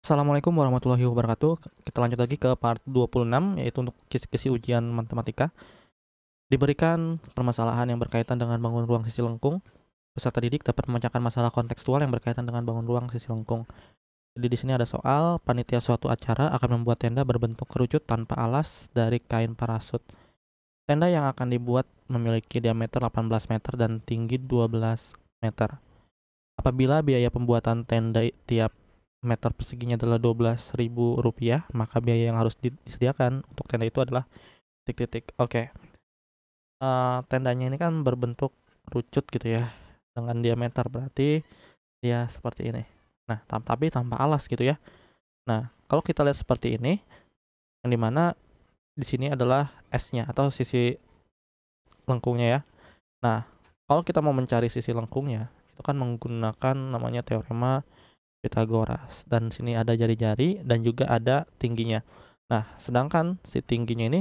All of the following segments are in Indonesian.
Assalamualaikum warahmatullahi wabarakatuh. Kita lanjut lagi ke part 26 yaitu untuk kisi-kisi ujian matematika. Diberikan permasalahan yang berkaitan dengan bangun ruang sisi lengkung. Peserta didik dapat memecahkan masalah kontekstual yang berkaitan dengan bangun ruang sisi lengkung. Jadi di sini ada soal panitia suatu acara akan membuat tenda berbentuk kerucut tanpa alas dari kain parasut. Tenda yang akan dibuat memiliki diameter 18 meter dan tinggi 12 meter. Apabila biaya pembuatan tenda tiap meter perseginya adalah 12.000 rupiah maka biaya yang harus disediakan untuk tenda itu adalah titik-titik oke okay. uh, eh, tendanya ini kan berbentuk rucut gitu ya dengan diameter berarti dia seperti ini nah tam tapi tanpa alas gitu ya nah kalau kita lihat seperti ini yang dimana di sini adalah S-nya atau sisi lengkungnya ya. Nah, kalau kita mau mencari sisi lengkungnya, itu kan menggunakan namanya teorema Pythagoras dan sini ada jari-jari dan juga ada tingginya. Nah, sedangkan si tingginya ini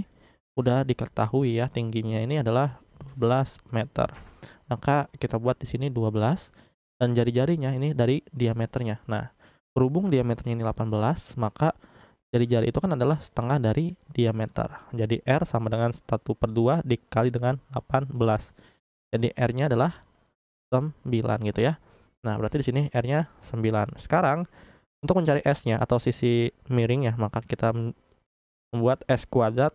udah diketahui ya tingginya ini adalah 12 meter. Maka kita buat di sini 12 dan jari-jarinya ini dari diameternya. Nah, berhubung diameternya ini 18, maka jari-jari itu kan adalah setengah dari diameter. Jadi R sama dengan 1 per 2 dikali dengan 18. Jadi R-nya adalah 9 gitu ya. Nah, berarti di sini R-nya 9. Sekarang, untuk mencari S-nya atau sisi miring ya, maka kita membuat S kuadrat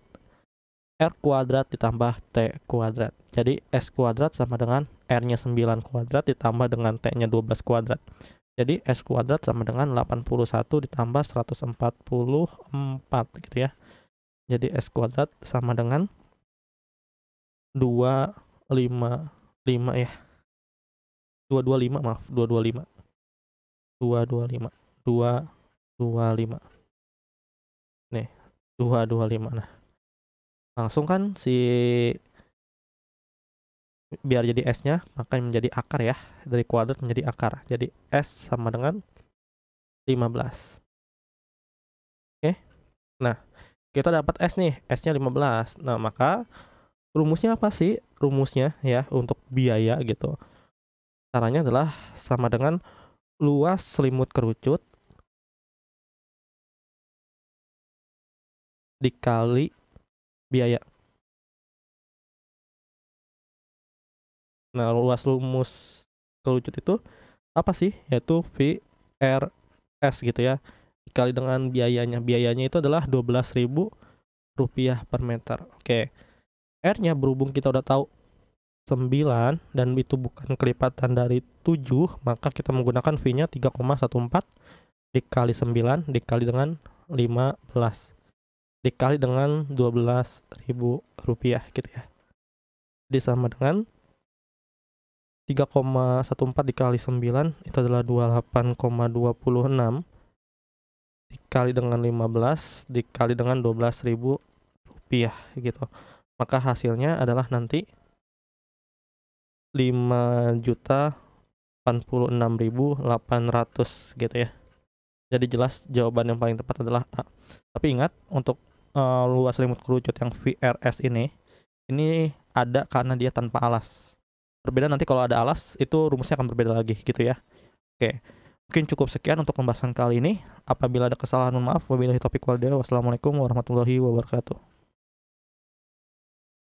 R kuadrat ditambah T kuadrat. Jadi S kuadrat sama dengan R-nya 9 kuadrat ditambah dengan T-nya 12 kuadrat. Jadi S kuadrat sama dengan 81 ditambah 144 gitu ya. Jadi S kuadrat sama dengan 255 ya. 225 maaf 225 225 225 nih 225 nah langsung kan si biar jadi S nya maka menjadi akar ya dari kuadrat menjadi akar jadi S sama dengan 15 oke nah kita dapat S nih S nya 15 nah maka rumusnya apa sih rumusnya ya untuk biaya gitu Caranya adalah sama dengan luas selimut kerucut dikali biaya. Nah, luas lumus kerucut itu apa sih? Yaitu VRS gitu ya. Dikali dengan biayanya. Biayanya itu adalah 12.000 rupiah per meter. Oke. R-nya berhubung kita udah tahu 9 dan itu bukan kelipatan dari 7 maka kita menggunakan V nya 3,14 dikali 9 dikali dengan 15 dikali dengan 12.000 rupiah gitu ya jadi sama dengan 3,14 dikali 9 itu adalah 28,26 dikali dengan 15 dikali dengan 12.000 rupiah gitu maka hasilnya adalah nanti lima juta delapan puluh enam ribu ratus gitu ya. Jadi jelas jawaban yang paling tepat adalah A. Tapi ingat untuk uh, luas selimut kerucut yang VRS ini, ini ada karena dia tanpa alas. Berbeda nanti kalau ada alas itu rumusnya akan berbeda lagi gitu ya. Oke. Mungkin cukup sekian untuk pembahasan kali ini. Apabila ada kesalahan mohon maaf. Wabillahi taufiq wal Wassalamualaikum warahmatullahi wabarakatuh.